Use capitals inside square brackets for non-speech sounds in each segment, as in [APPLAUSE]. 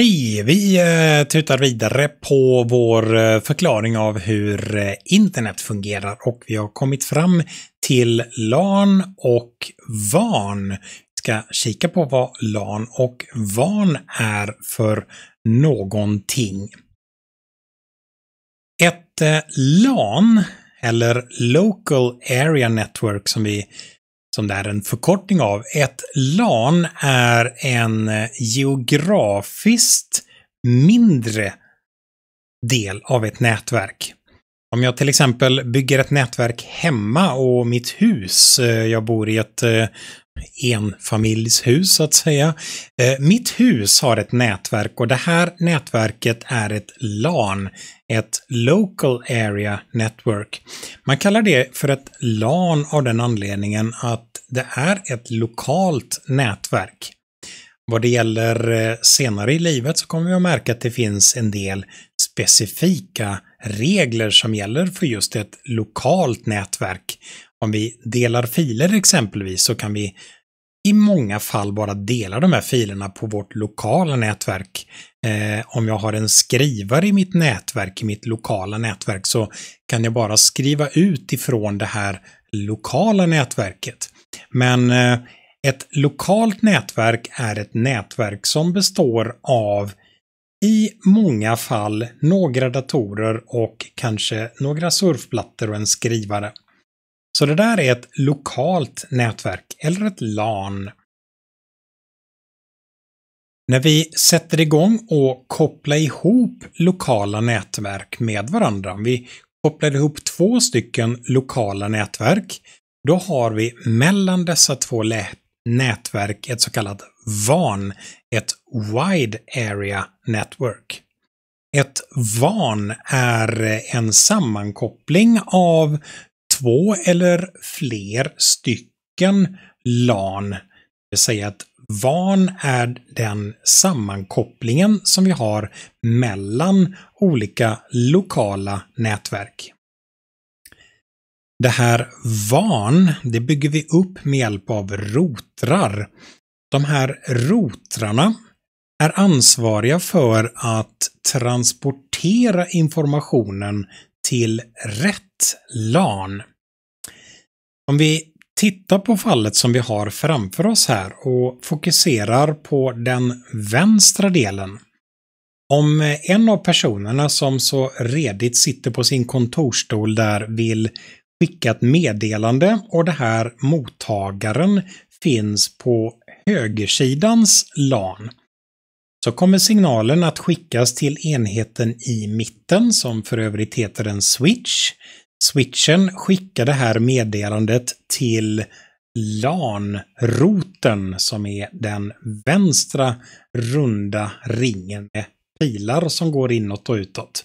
Hej! Vi eh, tutar vidare på vår eh, förklaring av hur eh, internet fungerar och vi har kommit fram till LAN och VAN. Vi ska kika på vad LAN och VAN är för någonting. Ett LAN, eller Local Area Network som vi som det är en förkortning av. Ett LAN är en eh, geografiskt mindre del av ett nätverk. Om jag till exempel bygger ett nätverk hemma och mitt hus, eh, jag bor i ett eh, enfamiljshus så att säga. Eh, mitt hus har ett nätverk och det här nätverket är ett LAN, ett Local Area Network. Man kallar det för ett LAN av den anledningen att det är ett lokalt nätverk. Vad det gäller eh, senare i livet så kommer vi att märka att det finns en del specifika regler som gäller för just ett lokalt nätverk. Om vi delar filer exempelvis så kan vi i många fall bara dela de här filerna på vårt lokala nätverk. Eh, om jag har en skrivare i mitt nätverk, i mitt lokala nätverk, så kan jag bara skriva ut ifrån det här lokala nätverket. Men eh, ett lokalt nätverk är ett nätverk som består av i många fall några datorer och kanske några surfplattor och en skrivare. Så det där är ett lokalt nätverk, eller ett LAN. När vi sätter igång och kopplar ihop lokala nätverk med varandra, Om vi kopplar ihop två stycken lokala nätverk, då har vi mellan dessa två nätverk, ett så kallat VAN, ett Wide Area Network. Ett VAN är en sammankoppling av två eller fler stycken LAN. Det vill säga att VAN är den sammankopplingen som vi har mellan olika lokala nätverk. Det här van, det bygger vi upp med hjälp av rotrar. De här rotrarna är ansvariga för att transportera informationen till rätt LAN. Om vi tittar på fallet som vi har framför oss här och fokuserar på den vänstra delen. Om en av personerna som så redigt sitter på sin kontorstol där vill skicka ett meddelande och det här mottagaren finns på högersidans LAN så kommer signalen att skickas till enheten i mitten som för övrigt heter en switch. Switchen skickar det här meddelandet till LAN-roten som är den vänstra runda ringen med pilar som går inåt och utåt.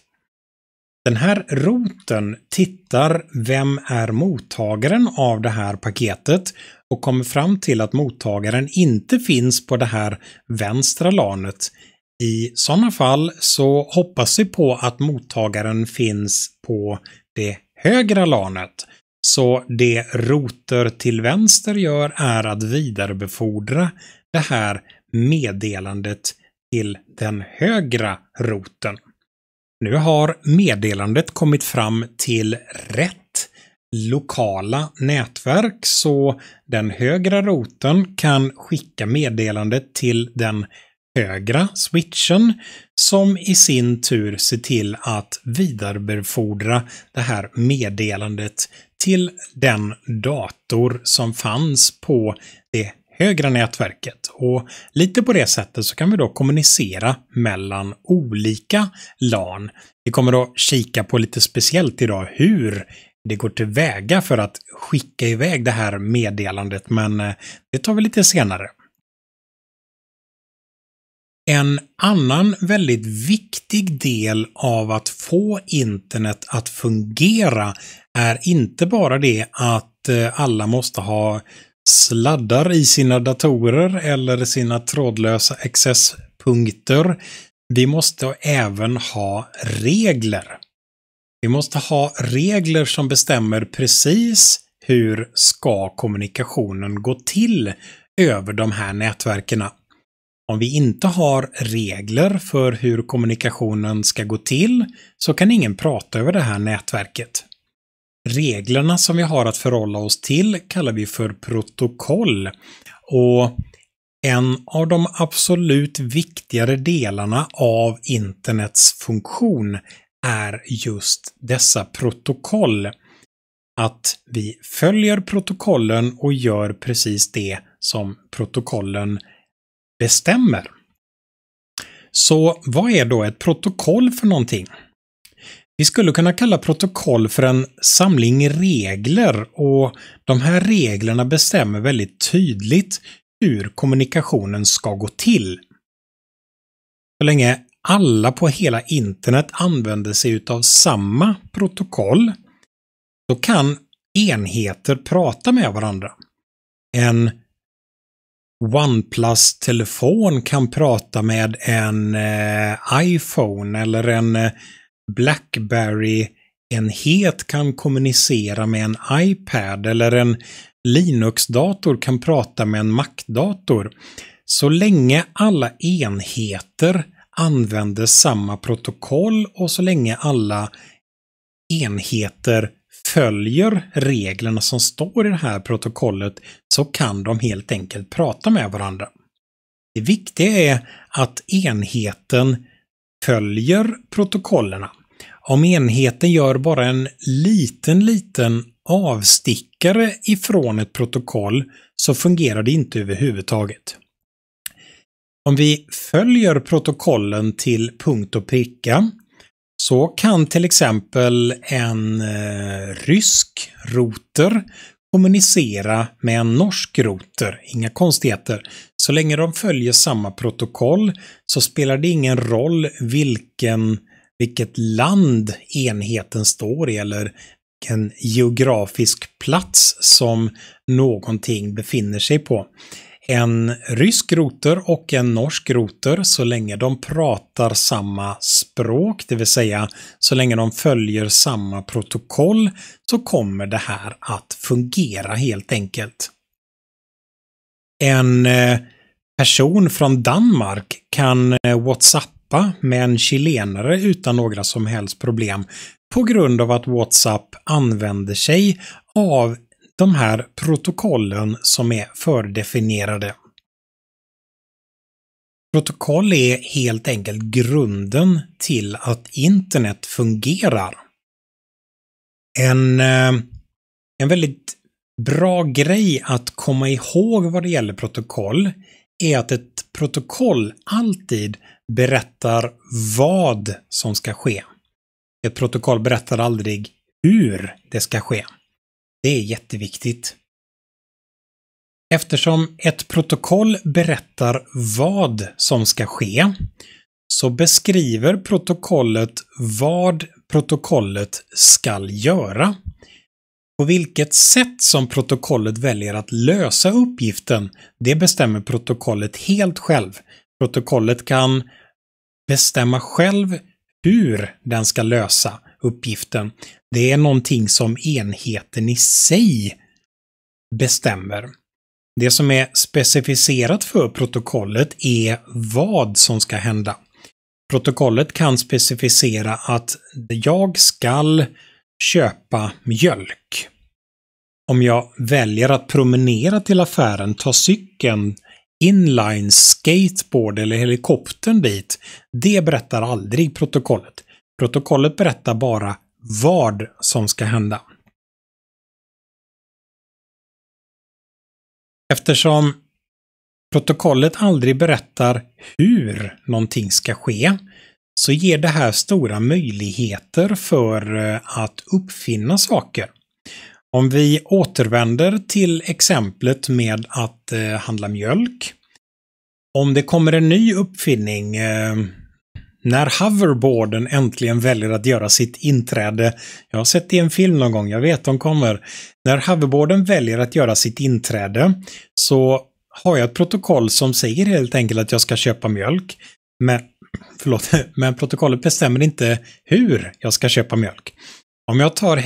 Den här roten tittar vem är mottagaren av det här paketet och kommer fram till att mottagaren inte finns på det här vänstra lanet. I sådana fall så hoppas vi på att mottagaren finns på det högra lanet. Så det roter till vänster gör är att vidarebefordra det här meddelandet till den högra roten. Nu har meddelandet kommit fram till rätt lokala nätverk så den högra roten kan skicka meddelandet till den högra switchen som i sin tur ser till att vidarebefordra det här meddelandet till den dator som fanns på det högra nätverket. Och lite på det sättet så kan vi då kommunicera mellan olika LAN. Vi kommer att kika på lite speciellt idag hur det går tillväga för att skicka iväg det här meddelandet, men eh, det tar vi lite senare. En annan väldigt viktig del av att få internet att fungera är inte bara det att eh, alla måste ha sladdar i sina datorer eller sina trådlösa accesspunkter. Vi måste även ha regler. Vi måste ha regler som bestämmer precis hur ska kommunikationen gå till över de här nätverken. Om vi inte har regler för hur kommunikationen ska gå till så kan ingen prata över det här nätverket. Reglerna som vi har att förhålla oss till kallar vi för protokoll. Och en av de absolut viktigare delarna av internets funktion är just dessa protokoll. Att vi följer protokollen och gör precis det som protokollen bestämmer. Så vad är då ett protokoll för någonting? Vi skulle kunna kalla protokoll för en samling regler och de här reglerna bestämmer väldigt tydligt hur kommunikationen ska gå till. Så länge alla på hela internet använder sig utav samma protokoll så kan enheter prata med varandra. En OnePlus-telefon kan prata med en eh, iPhone eller en eh, Blackberry-enhet kan kommunicera med en iPad eller en Linux-dator kan prata med en Mac-dator. Så länge alla enheter använder samma protokoll och så länge alla enheter följer reglerna som står i det här protokollet så kan de helt enkelt prata med varandra. Det viktiga är att enheten följer protokollerna. Om enheten gör bara en liten, liten avstickare ifrån ett protokoll så fungerar det inte överhuvudtaget. Om vi följer protokollen till punkt och pricka så kan till exempel en eh, rysk router kommunicera med en norsk router. Inga konstigheter. Så länge de följer samma protokoll så spelar det ingen roll vilken vilket land enheten står i eller vilken geografisk plats som någonting befinner sig på. En rysk roter och en norsk roter så länge de pratar samma språk, det vill säga så länge de följer samma protokoll så kommer det här att fungera helt enkelt. En eh, person från Danmark kan eh, WhatsApp Europa med en chilenare utan några som helst problem på grund av att WhatsApp använder sig av de här protokollen som är fördefinierade. Protokoll är helt enkelt grunden till att internet fungerar. En, eh, en väldigt bra grej att komma ihåg vad det gäller protokoll är att ett protokoll alltid berättar vad som ska ske. Ett protokoll berättar aldrig hur det ska ske. Det är jätteviktigt. Eftersom ett protokoll berättar vad som ska ske så beskriver protokollet vad protokollet skall göra. På vilket sätt som protokollet väljer att lösa uppgiften, det bestämmer protokollet helt själv Protokollet kan bestämma själv hur den ska lösa uppgiften. Det är någonting som enheten i sig bestämmer. Det som är specificerat för protokollet är vad som ska hända. Protokollet kan specificera att jag skall köpa mjölk. Om jag väljer att promenera till affären, ta cykeln inline skateboard eller helikoptern dit, det berättar aldrig protokollet. Protokollet berättar bara vad som ska hända. Eftersom protokollet aldrig berättar hur någonting ska ske så ger det här stora möjligheter för eh, att uppfinna saker. Om vi återvänder till exemplet med att eh, handla mjölk. Om det kommer en ny uppfinning eh, när hoverboarden äntligen väljer att göra sitt inträde. Jag har sett det i en film någon gång, jag vet de kommer. När hoverboarden väljer att göra sitt inträde så har jag ett protokoll som säger helt enkelt att jag ska köpa mjölk. Men, förlåt, [LAUGHS] men protokollet bestämmer inte hur jag ska köpa mjölk. Om jag tar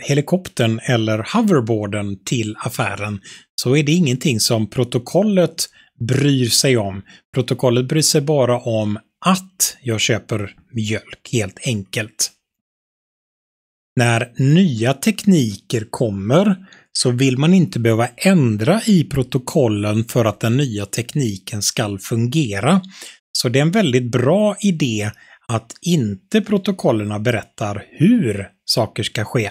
helikoptern eller hoverboarden till affären så är det ingenting som protokollet bryr sig om. Protokollet bryr sig bara om att jag köper mjölk, helt enkelt. När nya tekniker kommer så vill man inte behöva ändra i protokollen för att den nya tekniken ska fungera. Så det är en väldigt bra idé att inte protokollerna berättar hur saker ska ske.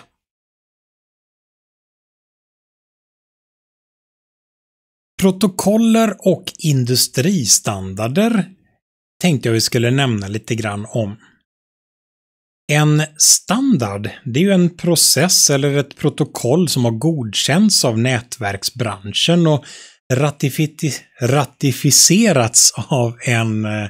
Protokoller och industristandarder tänkte jag vi skulle nämna lite grann om. En standard, det är ju en process eller ett protokoll som har godkänts av nätverksbranschen och ratificerats av en eh,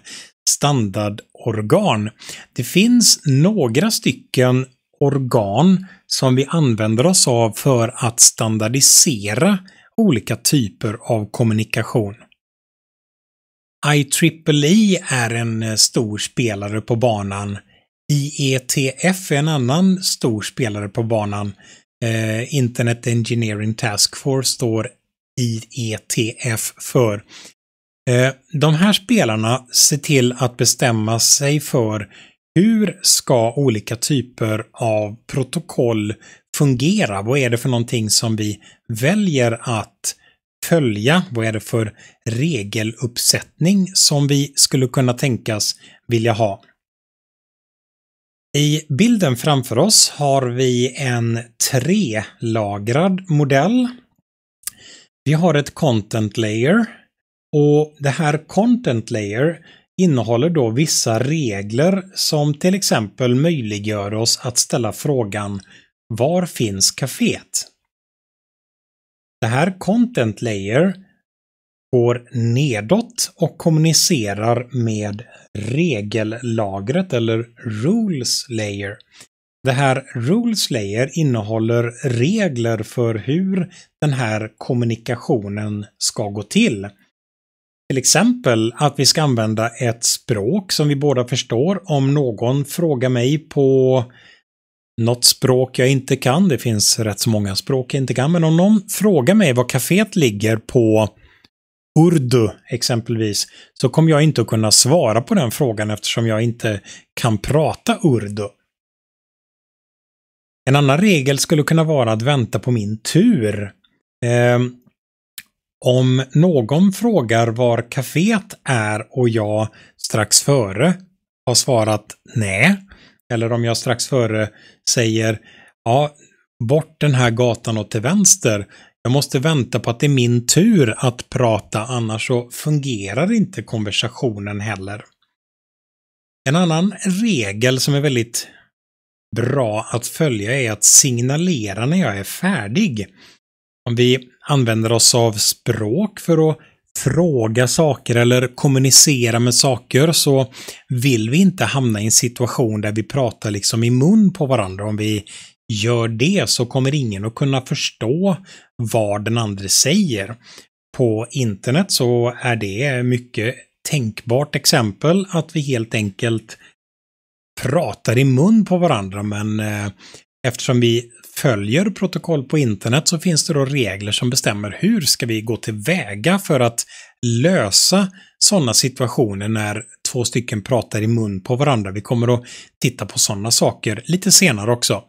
standardorgan. Det finns några stycken organ som vi använder oss av för att standardisera olika typer av kommunikation. IEEE e är en eh, stor spelare på banan. IETF är en annan stor spelare på banan. Eh, Internet Engineering Task Force står IETF för. Eh, de här spelarna ser till att bestämma sig för hur ska olika typer av protokoll fungera? Vad är det för någonting som vi väljer att följa? Vad är det för regeluppsättning som vi skulle kunna tänkas vilja ha? I bilden framför oss har vi en trelagrad modell. Vi har ett content layer och det här content layer innehåller då vissa regler som till exempel möjliggör oss att ställa frågan Var finns kaféet? Det här Content Layer går nedåt och kommunicerar med regellagret eller Rules Layer. Det här Rules Layer innehåller regler för hur den här kommunikationen ska gå till. Till exempel att vi ska använda ett språk som vi båda förstår. Om någon frågar mig på något språk jag inte kan, det finns rätt så många språk jag inte kan, men om någon frågar mig var kaféet ligger på urdu exempelvis, så kommer jag inte att kunna svara på den frågan eftersom jag inte kan prata urdu. En annan regel skulle kunna vara att vänta på min tur. Ehm, om någon frågar var kaféet är och jag strax före har svarat nej, eller om jag strax före säger ja, bort den här gatan och till vänster. Jag måste vänta på att det är min tur att prata, annars så fungerar inte konversationen heller. En annan regel som är väldigt bra att följa är att signalera när jag är färdig. Om vi använder oss av språk för att fråga saker eller kommunicera med saker så vill vi inte hamna i en situation där vi pratar liksom i mun på varandra. Om vi gör det så kommer ingen att kunna förstå vad den andra säger. På internet så är det mycket tänkbart exempel att vi helt enkelt pratar i mun på varandra men eh, Eftersom vi följer protokoll på internet så finns det då regler som bestämmer hur ska vi gå tillväga för att lösa sådana situationer när två stycken pratar i mun på varandra. Vi kommer att titta på sådana saker lite senare också.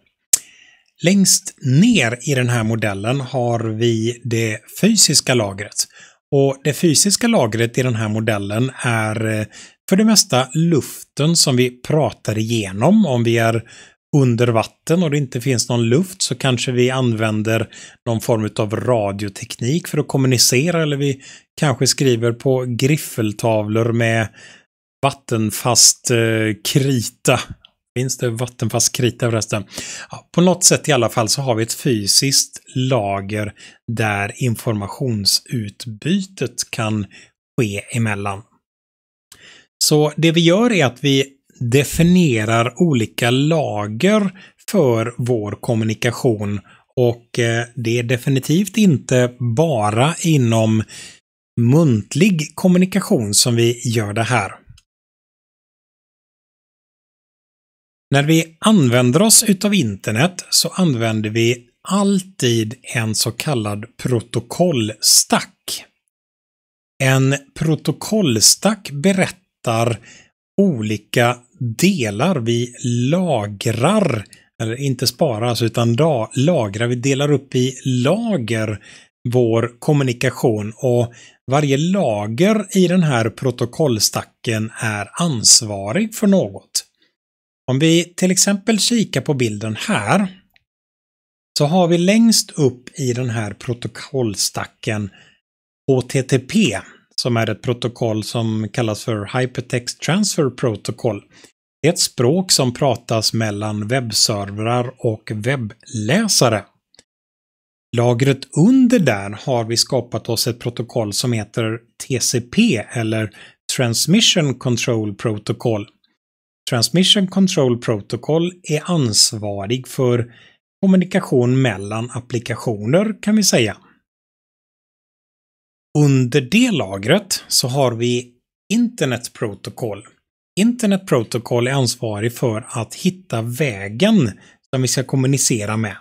Längst ner i den här modellen har vi det fysiska lagret. Och det fysiska lagret i den här modellen är eh, för det mesta luften som vi pratar igenom om vi är under vatten och det inte finns någon luft så kanske vi använder någon form av radioteknik för att kommunicera eller vi kanske skriver på griffeltavlor med vattenfast eh, krita. Finns det vattenfast krita förresten? Ja, på något sätt i alla fall så har vi ett fysiskt lager där informationsutbytet kan ske emellan. Så det vi gör är att vi definierar olika lager för vår kommunikation och eh, det är definitivt inte bara inom muntlig kommunikation som vi gör det här. När vi använder oss utav internet så använder vi alltid en så kallad protokollstack. En protokollstack berättar olika delar vi lagrar, eller inte sparas utan lagrar, vi delar upp i lager vår kommunikation och varje lager i den här protokollstacken är ansvarig för något. Om vi till exempel kikar på bilden här så har vi längst upp i den här protokollstacken HTTP som är ett protokoll som kallas för Hypertext Transfer Protocol. Det är ett språk som pratas mellan webbservrar och webbläsare. Lagret under där har vi skapat oss ett protokoll som heter TCP eller Transmission Control Protocol. Transmission Control Protocol är ansvarig för kommunikation mellan applikationer kan vi säga. Under det lagret så har vi Internet Protocol. Internet Protocol är ansvarig för att hitta vägen som vi ska kommunicera med.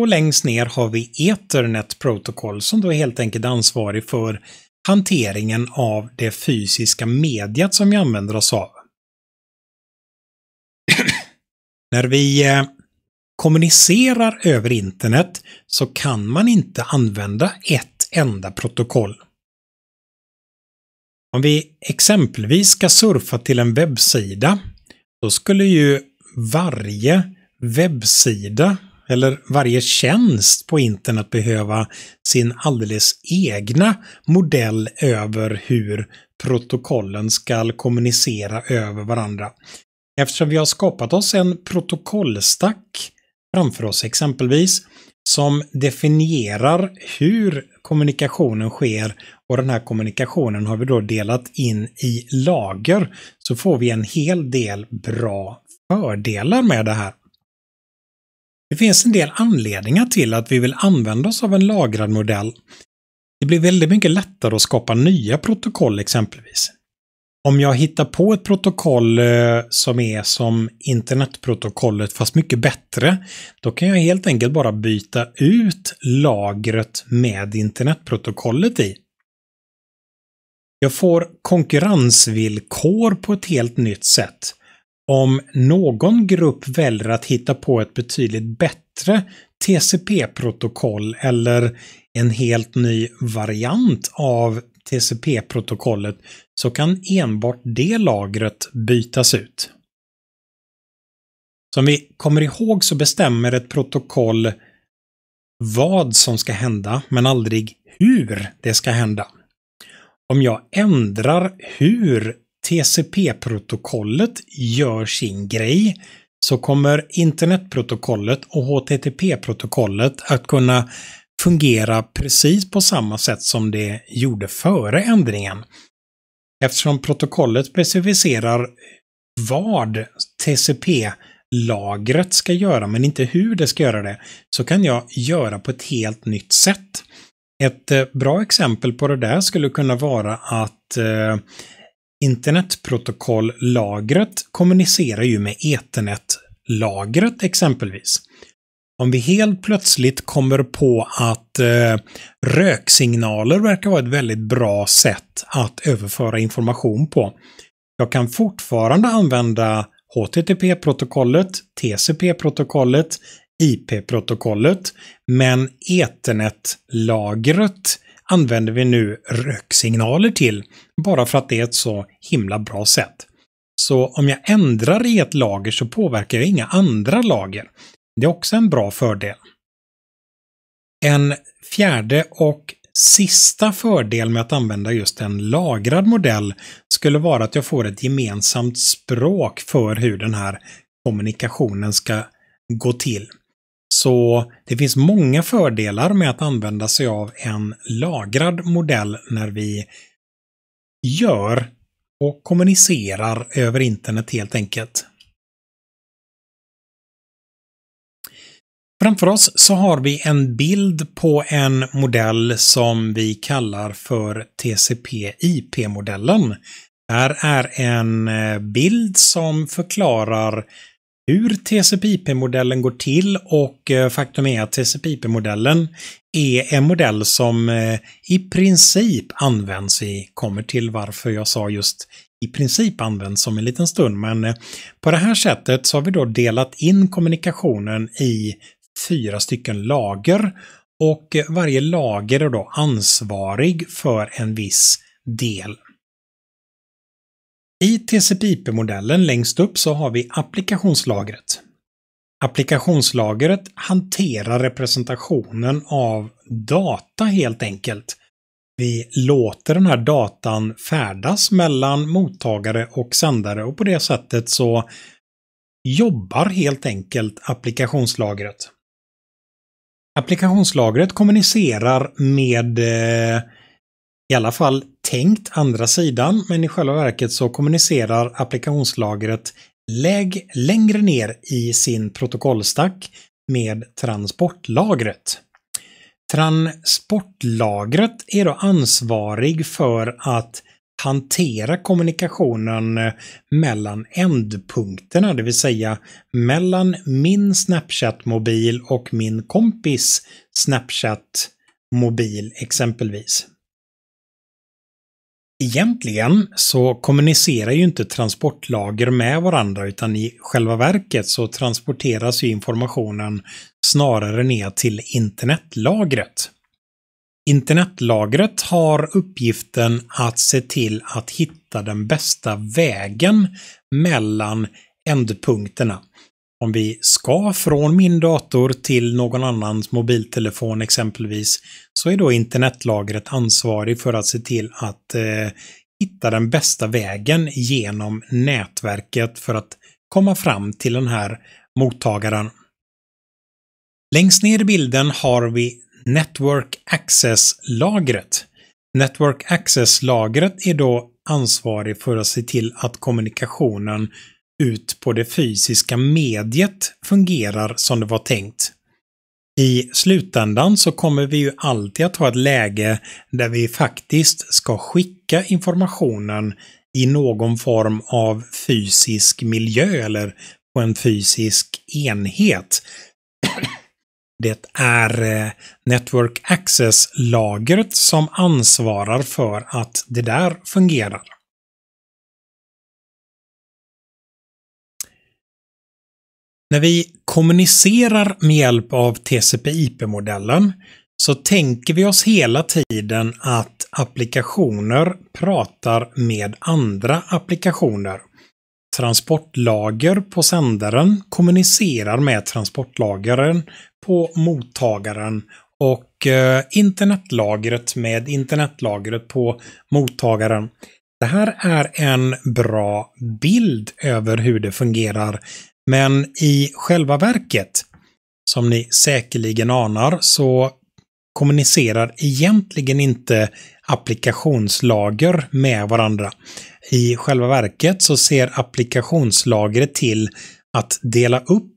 Och längst ner har vi Ethernet Protocol som då är helt enkelt ansvarig för hanteringen av det fysiska mediet som vi använder oss av. [CLEARS THROAT] När vi eh, kommunicerar över internet så kan man inte använda ett enda protokoll. Om vi exempelvis ska surfa till en webbsida, då skulle ju varje webbsida eller varje tjänst på internet behöva sin alldeles egna modell över hur protokollen ska kommunicera över varandra. Eftersom vi har skapat oss en protokollstack framför oss exempelvis, som definierar hur kommunikationen sker och den här kommunikationen har vi då delat in i lager. Så får vi en hel del bra fördelar med det här. Det finns en del anledningar till att vi vill använda oss av en lagrad modell. Det blir väldigt mycket lättare att skapa nya protokoll exempelvis om jag hittar på ett protokoll eh, som är som internetprotokollet fast mycket bättre, då kan jag helt enkelt bara byta ut lagret med internetprotokollet i. Jag får konkurrensvillkor på ett helt nytt sätt. Om någon grupp väljer att hitta på ett betydligt bättre TCP-protokoll eller en helt ny variant av TCP-protokollet så kan enbart det lagret bytas ut. Som vi kommer ihåg så bestämmer ett protokoll vad som ska hända, men aldrig hur det ska hända. Om jag ändrar hur TCP-protokollet gör sin grej så kommer internetprotokollet och HTTP-protokollet att kunna fungera precis på samma sätt som det gjorde före ändringen. Eftersom protokollet specificerar vad TCP-lagret ska göra, men inte hur det ska göra det, så kan jag göra på ett helt nytt sätt. Ett eh, bra exempel på det där skulle kunna vara att eh, internetprotokolllagret kommunicerar ju med ethernetlagret exempelvis om vi helt plötsligt kommer på att eh, röksignaler verkar vara ett väldigt bra sätt att överföra information på. Jag kan fortfarande använda HTTP-protokollet, TCP-protokollet, IP-protokollet, men Ethernet-lagret använder vi nu röksignaler till, bara för att det är ett så himla bra sätt. Så om jag ändrar i ett lager så påverkar jag inga andra lager. Det är också en bra fördel. En fjärde och sista fördel med att använda just en lagrad modell skulle vara att jag får ett gemensamt språk för hur den här kommunikationen ska gå till. Så det finns många fördelar med att använda sig av en lagrad modell när vi gör och kommunicerar över internet helt enkelt. Framför oss så har vi en bild på en modell som vi kallar för TCP-IP-modellen. Här är en eh, bild som förklarar hur TCP-IP-modellen går till och eh, faktum är att TCP-IP-modellen är en modell som eh, i princip används i, kommer till varför jag sa just i princip används om en liten stund, men på det här sättet så har vi då delat in kommunikationen i fyra stycken lager och varje lager är då ansvarig för en viss del. I TCP/IP-modellen längst upp så har vi applikationslagret. Applikationslagret hanterar representationen av data helt enkelt. Vi låter den här datan färdas mellan mottagare och sändare och på det sättet så jobbar helt enkelt applikationslagret. Applikationslagret kommunicerar med eh, i alla fall tänkt andra sidan, men i själva verket så kommunicerar applikationslagret läg längre ner i sin protokollstack med transportlagret. Transportlagret är då ansvarig för att hantera kommunikationen eh, mellan ändpunkterna, det vill säga mellan min Snapchat-mobil och min kompis Snapchat-mobil exempelvis. Egentligen så kommunicerar ju inte transportlager med varandra utan i själva verket så transporteras ju informationen snarare ner till internetlagret. Internetlagret har uppgiften att se till att hitta den bästa vägen mellan ändpunkterna. Om vi ska från min dator till någon annans mobiltelefon exempelvis så är då internetlagret ansvarig för att se till att eh, hitta den bästa vägen genom nätverket för att komma fram till den här mottagaren. Längst ner i bilden har vi Network Access-lagret. Network Access-lagret är då ansvarig för att se till att kommunikationen ut på det fysiska mediet fungerar som det var tänkt. I slutändan så kommer vi ju alltid att ha ett läge där vi faktiskt ska skicka informationen i någon form av fysisk miljö eller på en fysisk enhet. Det är eh, Network Access-lagret som ansvarar för att det där fungerar. När vi kommunicerar med hjälp av TCP/IP-modellen så tänker vi oss hela tiden att applikationer pratar med andra applikationer. Transportlager på sändaren kommunicerar med transportlagaren på mottagaren och eh, internetlagret med internetlagret på mottagaren. Det här är en bra bild över hur det fungerar, men i själva verket, som ni säkerligen anar, så kommunicerar egentligen inte applikationslager med varandra. I själva verket så ser applikationslagret till att dela upp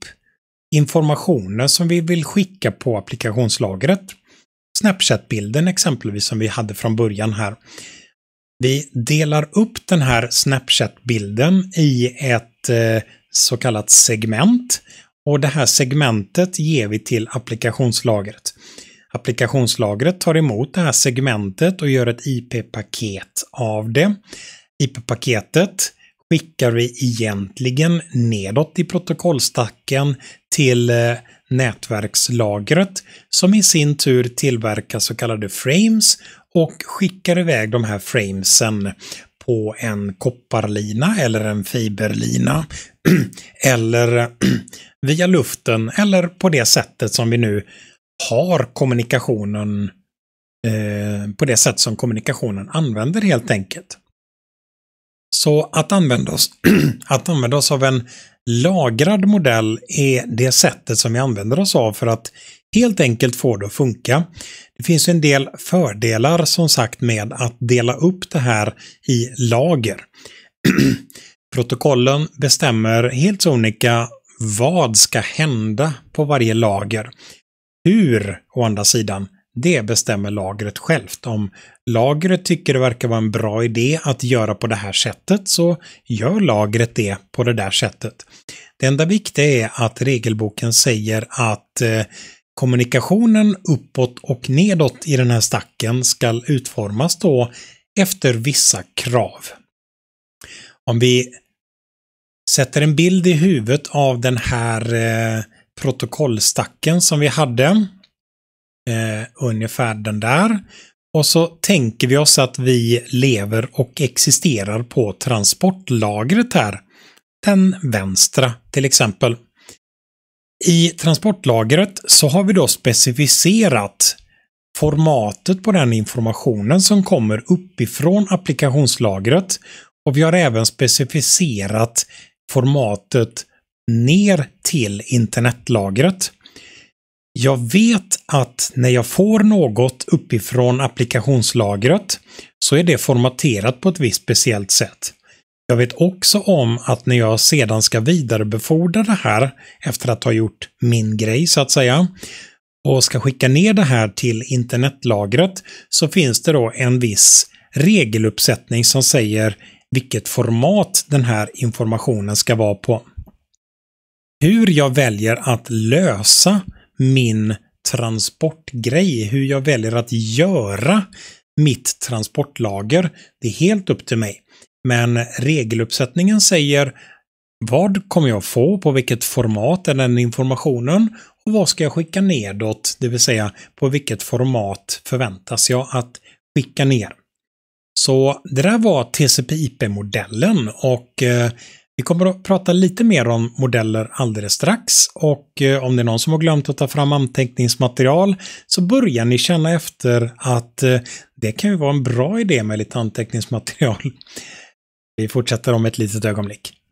informationen som vi vill skicka på applikationslagret. Snapchat-bilden exempelvis som vi hade från början här. Vi delar upp den här Snapchat-bilden i ett eh, så kallat segment och det här segmentet ger vi till applikationslagret. Applikationslagret tar emot det här segmentet och gör ett IP-paket av det. IP-paketet skickar vi egentligen nedåt i protokollstacken till eh, nätverkslagret som i sin tur tillverkar så kallade frames och skickar iväg de här framesen på en kopparlina eller en fiberlina [CLEARS THROAT] eller [CLEARS THROAT] via luften eller på det sättet som vi nu har kommunikationen eh, på det sätt som kommunikationen använder helt enkelt. Så att använda, oss, [CLEARS THROAT] att använda oss av en lagrad modell är det sättet som vi använder oss av för att helt enkelt få det att funka. Det finns en del fördelar som sagt med att dela upp det här i lager. [CLEARS THROAT] Protokollen bestämmer helt sonika vad ska hända på varje lager. Hur, å andra sidan, det bestämmer lagret självt. Om lagret tycker det verkar vara en bra idé att göra på det här sättet så gör lagret det på det där sättet. Det enda viktiga är att regelboken säger att eh, kommunikationen uppåt och nedåt i den här stacken ska utformas då efter vissa krav. Om vi sätter en bild i huvudet av den här eh, protokollstacken som vi hade eh, ungefär den där. Och så tänker vi oss att vi lever och existerar på transportlagret här. Den vänstra till exempel. I transportlagret så har vi då specificerat formatet på den informationen som kommer uppifrån applikationslagret och vi har även specificerat formatet ner till internetlagret. Jag vet att när jag får något uppifrån applikationslagret så är det formaterat på ett visst speciellt sätt. Jag vet också om att när jag sedan ska vidarebefordra det här efter att ha gjort min grej så att säga och ska skicka ner det här till internetlagret så finns det då en viss regeluppsättning som säger vilket format den här informationen ska vara på. Hur jag väljer att lösa min transportgrej, hur jag väljer att göra mitt transportlager. Det är helt upp till mig. Men regeluppsättningen säger vad kommer jag få, på vilket format är den informationen och vad ska jag skicka nedåt, det vill säga på vilket format förväntas jag att skicka ner. Så det där var TCP/IP-modellen och eh, vi kommer att prata lite mer om modeller alldeles strax och eh, om det är någon som har glömt att ta fram anteckningsmaterial så börjar ni känna efter att eh, det kan ju vara en bra idé med lite anteckningsmaterial. Vi fortsätter om ett litet ögonblick.